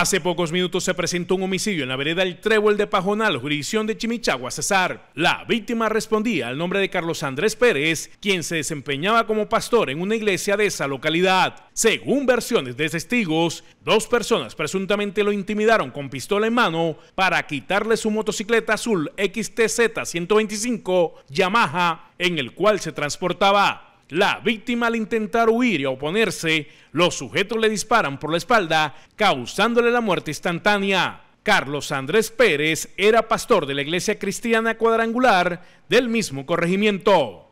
Hace pocos minutos se presentó un homicidio en la vereda El Trébol de Pajonal, jurisdicción de Chimichagua, Cesar. La víctima respondía al nombre de Carlos Andrés Pérez, quien se desempeñaba como pastor en una iglesia de esa localidad. Según versiones de testigos, dos personas presuntamente lo intimidaron con pistola en mano para quitarle su motocicleta azul XTZ 125 Yamaha en el cual se transportaba. La víctima al intentar huir y oponerse, los sujetos le disparan por la espalda, causándole la muerte instantánea. Carlos Andrés Pérez era pastor de la iglesia cristiana cuadrangular del mismo corregimiento.